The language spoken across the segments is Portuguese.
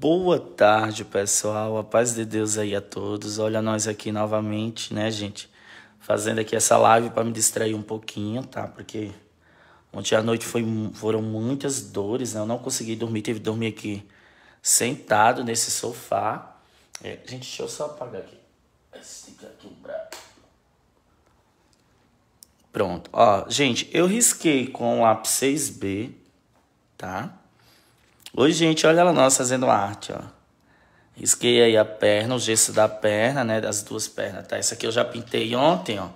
Boa tarde, pessoal. A paz de Deus aí a todos. Olha nós aqui novamente, né, gente? Fazendo aqui essa live para me distrair um pouquinho, tá? Porque ontem à noite foi, foram muitas dores, né? Eu não consegui dormir, teve que dormir aqui sentado nesse sofá. É, gente, deixa eu só apagar aqui. aqui Pronto. Ó, gente, eu risquei com o lápis 6B, tá? Oi gente, olha ela nós fazendo arte, ó. Risquei aí a perna, o gesso da perna, né? Das duas pernas, tá? Essa aqui eu já pintei ontem, ó.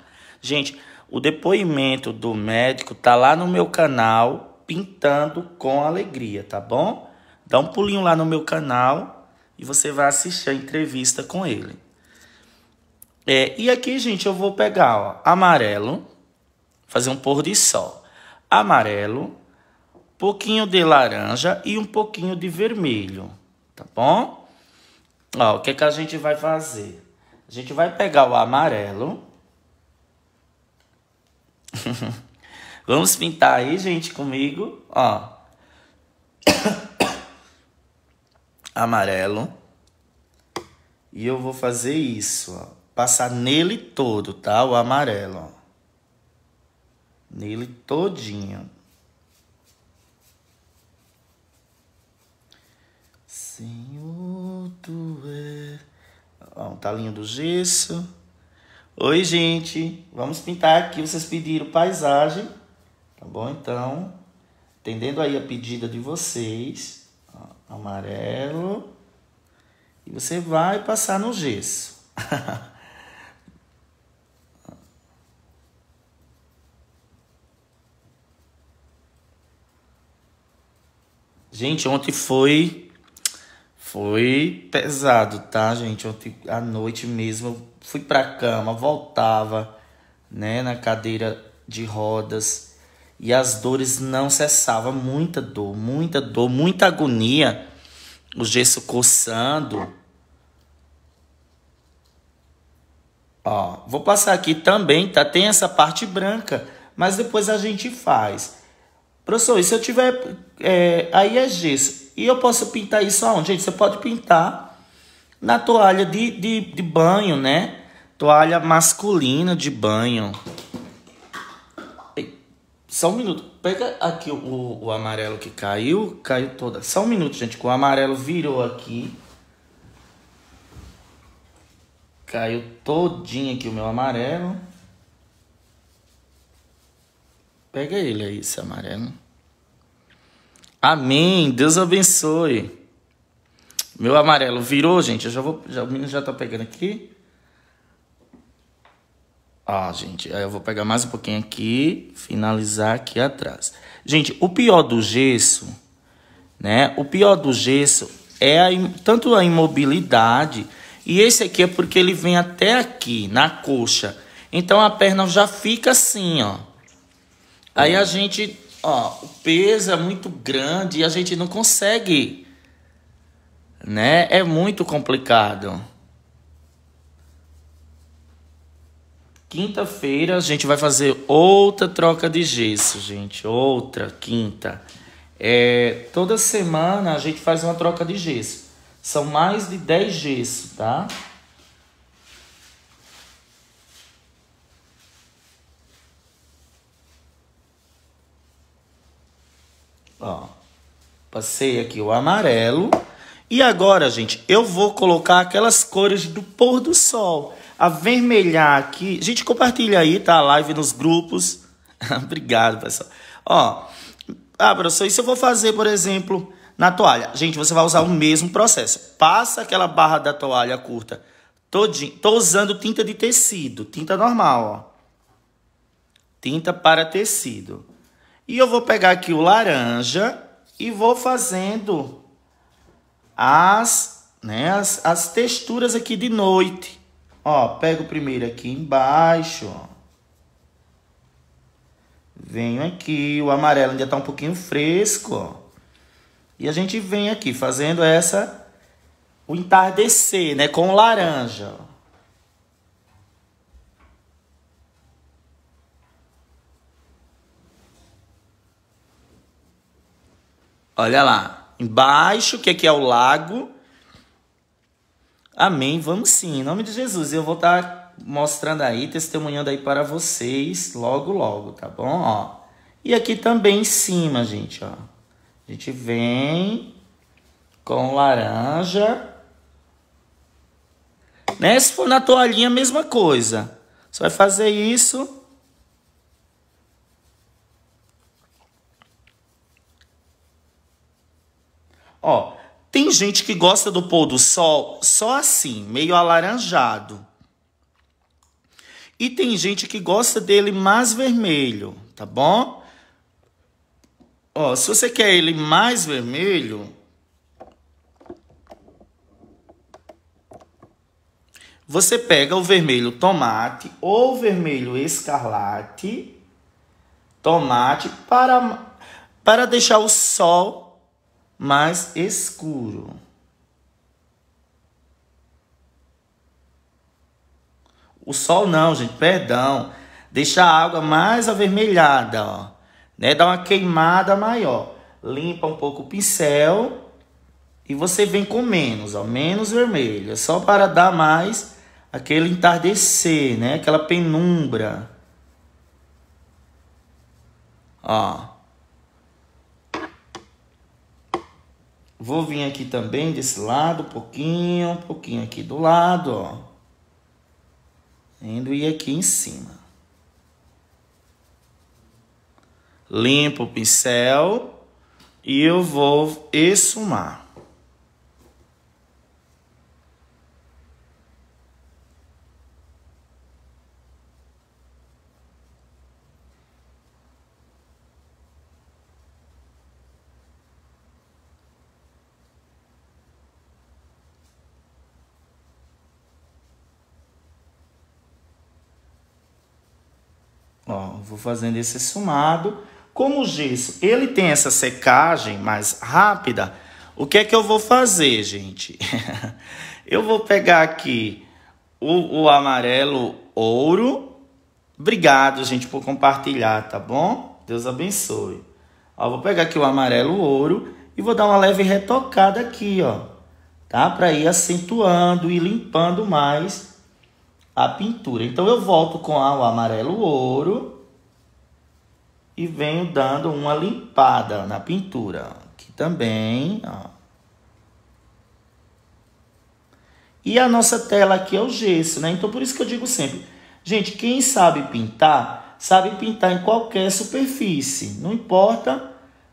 Gente, o depoimento do médico tá lá no meu canal, Pintando com Alegria, tá bom? Dá um pulinho lá no meu canal e você vai assistir a entrevista com ele. É, e aqui, gente, eu vou pegar, ó, amarelo, fazer um pôr de sol. Amarelo, pouquinho de laranja e um pouquinho de vermelho, tá bom? Ó, o que, é que a gente vai fazer? A gente vai pegar o amarelo. Vamos pintar aí, gente, comigo, ó. amarelo. E eu vou fazer isso, ó. Passar nele todo, tá? O amarelo, ó. Nele todinho. Senhor, tu é. Ó, um talinho do gesso. Oi, gente. Vamos pintar aqui. Vocês pediram paisagem. Tá bom? Então, atendendo aí a pedida de vocês. Ó, amarelo. E você vai passar no gesso. Gente, ontem foi foi pesado, tá, gente? Ontem à noite mesmo eu fui pra cama, voltava, né, na cadeira de rodas e as dores não cessavam, muita dor, muita dor, muita agonia. O gesso coçando. Ó, vou passar aqui também, tá? Tem essa parte branca, mas depois a gente faz. Professor, e se eu tiver. É, aí é gesso. E eu posso pintar isso aonde? Gente, você pode pintar na toalha de, de, de banho, né? Toalha masculina de banho. Só um minuto. Pega aqui o, o, o amarelo que caiu. Caiu toda. Só um minuto, gente, que o amarelo virou aqui. Caiu todinho aqui o meu amarelo. Pega ele aí, esse amarelo. Amém. Deus abençoe. Meu amarelo virou, gente. Eu já vou. Já, o menino já tá pegando aqui. Ah, gente. Aí eu vou pegar mais um pouquinho aqui. Finalizar aqui atrás. Gente, o pior do gesso, né? O pior do gesso é a, tanto a imobilidade. E esse aqui é porque ele vem até aqui, na coxa. Então a perna já fica assim, ó. Aí a hum. gente ó, o peso é muito grande e a gente não consegue, né? É muito complicado. Quinta-feira a gente vai fazer outra troca de gesso, gente. Outra quinta. É, toda semana a gente faz uma troca de gesso. São mais de 10 gesso, tá? Ó, passei aqui o amarelo. E agora, gente, eu vou colocar aquelas cores do pôr do sol. Avermelhar aqui. Gente, compartilha aí, tá? A live nos grupos. Obrigado, pessoal. Ó, ah, professor, isso eu vou fazer, por exemplo, na toalha. Gente, você vai usar o mesmo processo. Passa aquela barra da toalha curta todinho. Tô usando tinta de tecido, tinta normal, ó. Tinta para tecido. E eu vou pegar aqui o laranja e vou fazendo as, né, as, as texturas aqui de noite. Ó, pego primeiro aqui embaixo, ó. Venho aqui, o amarelo ainda tá um pouquinho fresco, ó. E a gente vem aqui fazendo essa, o entardecer, né, com laranja, ó. Olha lá. Embaixo, o que é que é o lago? Amém. Vamos sim. Em nome de Jesus. Eu vou estar tá mostrando aí, testemunhando aí para vocês logo, logo, tá bom? Ó. E aqui também em cima, gente, ó. A gente vem com laranja. Né? Se for na toalhinha, mesma coisa. Você vai fazer isso Ó, tem gente que gosta do pôr do sol só assim, meio alaranjado. E tem gente que gosta dele mais vermelho, tá bom? Ó, se você quer ele mais vermelho, você pega o vermelho tomate ou vermelho escarlate, tomate para para deixar o sol mais escuro. O sol não, gente, perdão. Deixa a água mais avermelhada, ó. Né? Dá uma queimada maior. Limpa um pouco o pincel e você vem com menos, ó, menos vermelho, é só para dar mais aquele entardecer, né? Aquela penumbra. Ó. Vou vir aqui também desse lado, um pouquinho, um pouquinho aqui do lado, ó. Indo e aqui em cima. Limpo o pincel e eu vou esfumar. Ó, vou fazendo esse sumado Como o gesso ele tem essa secagem mais rápida, o que é que eu vou fazer, gente? eu vou pegar aqui o, o amarelo ouro. Obrigado, gente, por compartilhar, tá bom? Deus abençoe. Ó, vou pegar aqui o amarelo ouro e vou dar uma leve retocada aqui, ó. Tá? Para ir acentuando e limpando mais a pintura. Então eu volto com o amarelo ouro e venho dando uma limpada na pintura. Aqui também, ó. E a nossa tela aqui é o gesso, né? Então por isso que eu digo sempre, gente, quem sabe pintar, sabe pintar em qualquer superfície. Não importa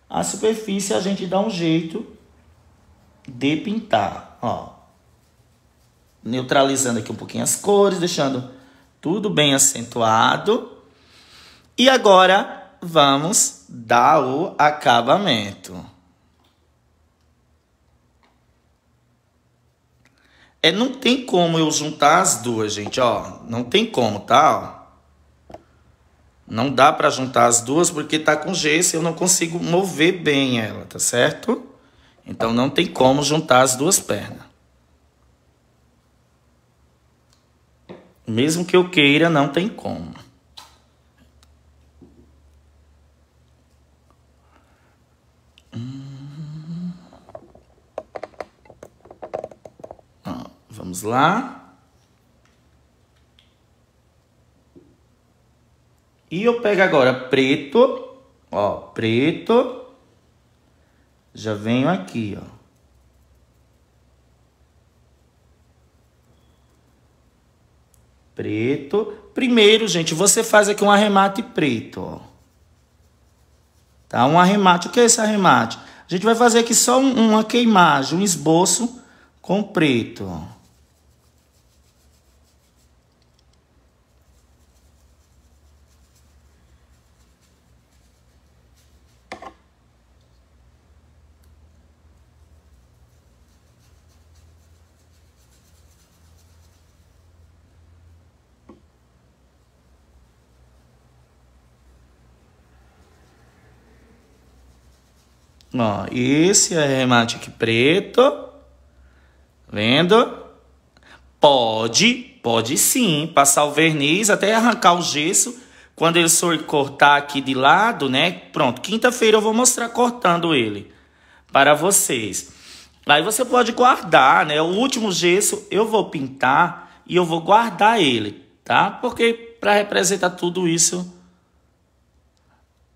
a superfície, a gente dá um jeito de pintar, ó neutralizando aqui um pouquinho as cores, deixando tudo bem acentuado. E agora vamos dar o acabamento. É, não tem como eu juntar as duas, gente, ó. Não tem como, tá? Ó. Não dá pra juntar as duas porque tá com gesso e eu não consigo mover bem ela, tá certo? Então não tem como juntar as duas pernas. Mesmo que eu queira, não tem como. Hum. vamos lá. E eu pego agora preto, ó, preto. Já venho aqui, ó. preto. Primeiro, gente, você faz aqui um arremate preto, ó. Tá? Um arremate. O que é esse arremate? A gente vai fazer aqui só uma queimagem, um esboço com preto, ó. Ó, esse é remate aqui preto. vendo? Pode, pode sim, passar o verniz até arrancar o gesso. Quando ele for cortar aqui de lado, né? Pronto, quinta-feira eu vou mostrar cortando ele para vocês. Aí você pode guardar, né? O último gesso eu vou pintar e eu vou guardar ele, tá? Porque para representar tudo isso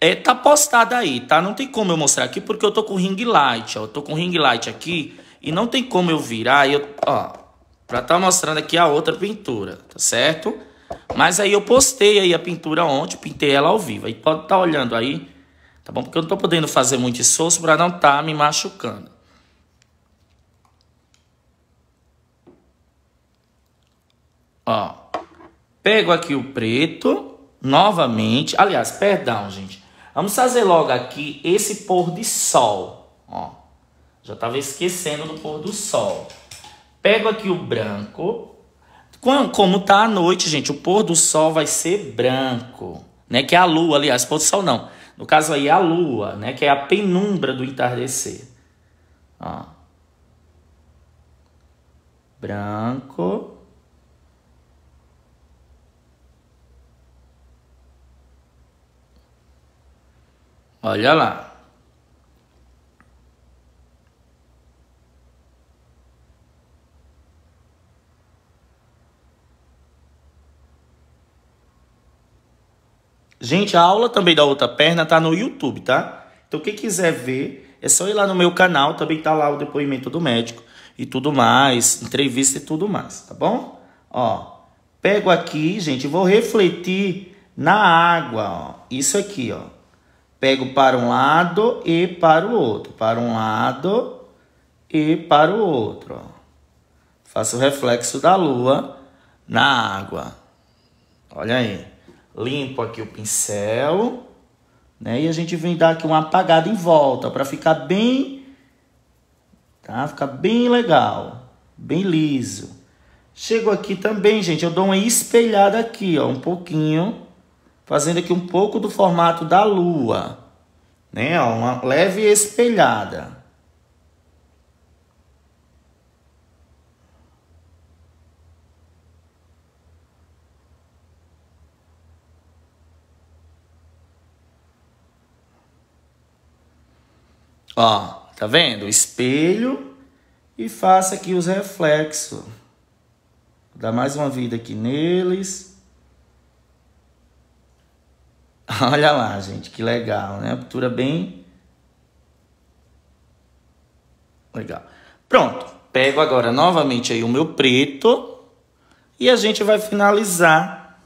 é, tá postado aí, tá? Não tem como eu mostrar aqui porque eu tô com ring light, ó. Eu tô com ring light aqui e não tem como eu virar, eu, ó, pra tá mostrando aqui a outra pintura, tá certo? Mas aí eu postei aí a pintura ontem, pintei ela ao vivo. Aí pode tá olhando aí, tá bom? Porque eu não tô podendo fazer muito esforço pra não tá me machucando. Ó, pego aqui o preto novamente. Aliás, perdão, gente. Vamos fazer logo aqui esse pôr de sol. Ó, já estava esquecendo do pôr do sol. Pego aqui o branco. Como tá a noite, gente, o pôr do sol vai ser branco, né? Que é a lua, aliás, pôr do sol não. No caso aí, é a lua, né? Que é a penumbra do entardecer. Ó. Branco. Olha lá. Gente, a aula também da outra perna tá no YouTube, tá? Então quem quiser ver, é só ir lá no meu canal, também tá lá o depoimento do médico e tudo mais, entrevista e tudo mais, tá bom? Ó, pego aqui, gente, vou refletir na água, ó. Isso aqui, ó. Pego para um lado e para o outro. Para um lado e para o outro. Faço o reflexo da lua na água. Olha aí. Limpo aqui o pincel. Né? E a gente vem dar aqui uma apagada em volta para ficar bem. Tá? Ficar bem legal. Bem liso. Chego aqui também, gente. Eu dou uma espelhada aqui, ó, um pouquinho fazendo aqui um pouco do formato da lua, né? uma leve espelhada. Ó, tá vendo? Espelho e faça aqui os reflexos. Dá mais uma vida aqui neles. Olha lá, gente, que legal, né? Abertura bem... Legal. Pronto, pego agora novamente aí o meu preto e a gente vai finalizar.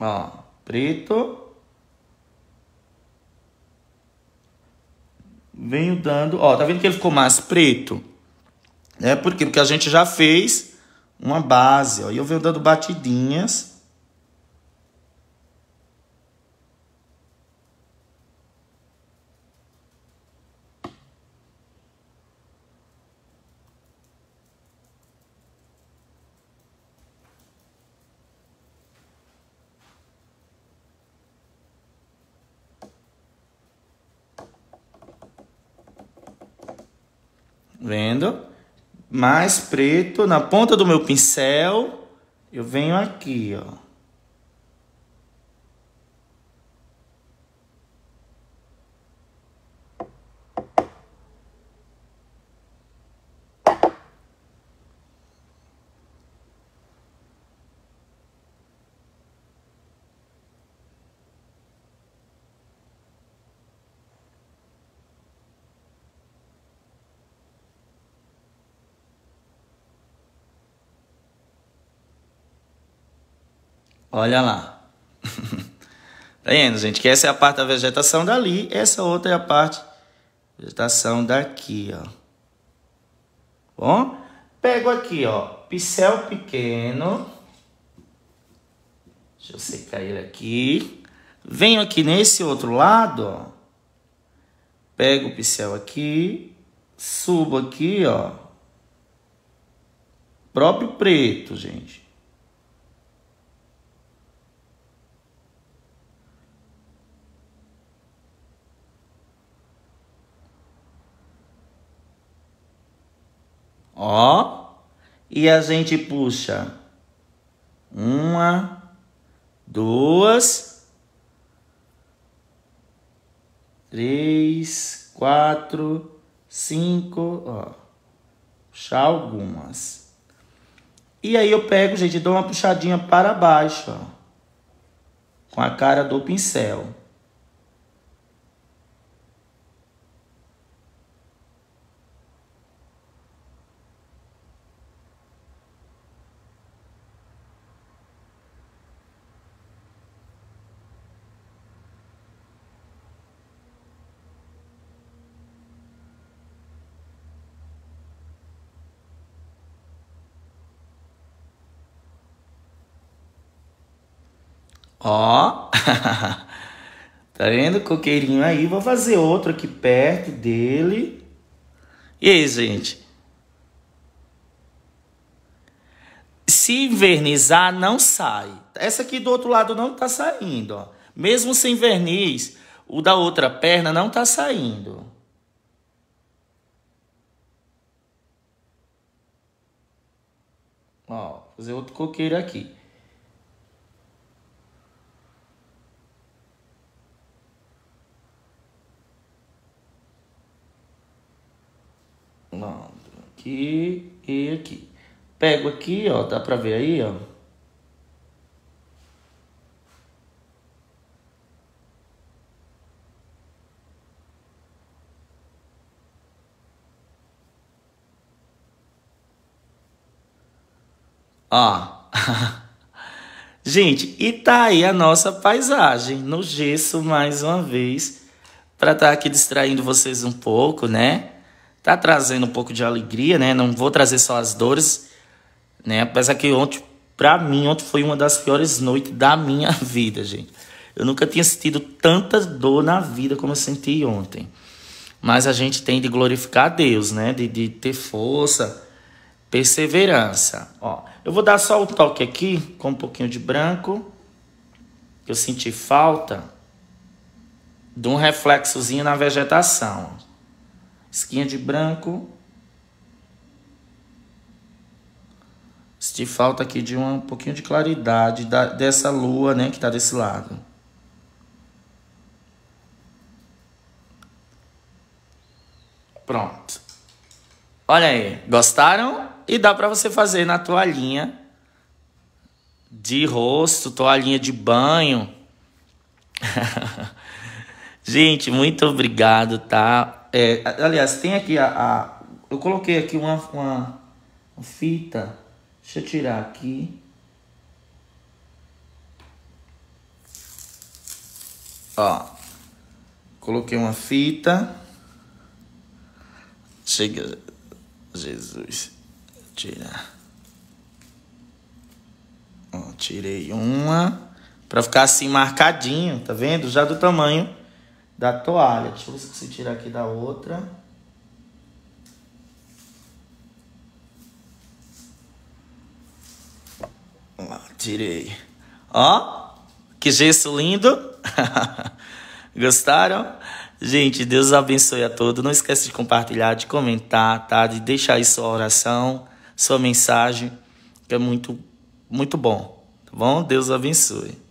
Ó, preto. Venho dando... Ó, tá vendo que ele ficou mais preto? É Por quê? Porque a gente já fez uma base, ó. E eu venho dando batidinhas... Vendo? Mais preto na ponta do meu pincel. Eu venho aqui, ó. Olha lá. tá vendo, gente? Que essa é a parte da vegetação dali, essa outra é a parte vegetação daqui, ó. Bom? Pego aqui, ó, pincel pequeno. Deixa eu secar ele aqui. Venho aqui nesse outro lado, ó. Pego o pincel aqui, subo aqui, ó. Próprio preto, gente. ó, e a gente puxa uma, duas, três, quatro, cinco, ó, puxar algumas. E aí eu pego, gente, dou uma puxadinha para baixo, ó, com a cara do pincel. Ó, tá vendo o coqueirinho aí? Vou fazer outro aqui perto dele. E aí, gente? Se invernizar, não sai. Essa aqui do outro lado não tá saindo, ó. Mesmo sem verniz, o da outra perna não tá saindo. Ó, fazer outro coqueiro aqui. Malandro. Aqui e aqui. Pego aqui, ó. Dá pra ver aí, ó. Ó. Gente, e tá aí a nossa paisagem no gesso mais uma vez para estar tá aqui distraindo vocês um pouco, né? tá trazendo um pouco de alegria, né? Não vou trazer só as dores, né? Apesar que ontem, para mim, ontem foi uma das piores noites da minha vida, gente. Eu nunca tinha sentido tanta dor na vida como eu senti ontem. Mas a gente tem de glorificar a Deus, né? De, de ter força, perseverança. Ó, eu vou dar só o toque aqui com um pouquinho de branco. Eu senti falta de um reflexozinho na vegetação. Esquinha de branco. Se falta aqui de um pouquinho de claridade da, dessa lua, né? Que tá desse lado. Pronto. Olha aí, gostaram? E dá para você fazer na toalhinha de rosto, toalhinha de banho. Gente, muito obrigado, tá? É, aliás, tem aqui a, a, Eu coloquei aqui uma, uma fita. Deixa eu tirar aqui. Ó. Coloquei uma fita. Chega. Jesus. Tirar. Ó, tirei uma. Pra ficar assim marcadinho, tá vendo? Já do tamanho da toalha. Deixa eu ver se você tira aqui da outra. Tirei. Ó, que gesso lindo. Gostaram? Gente, Deus abençoe a todos. Não esquece de compartilhar, de comentar, tá? De deixar aí sua oração, sua mensagem, que é muito, muito bom. Tá bom? Deus abençoe.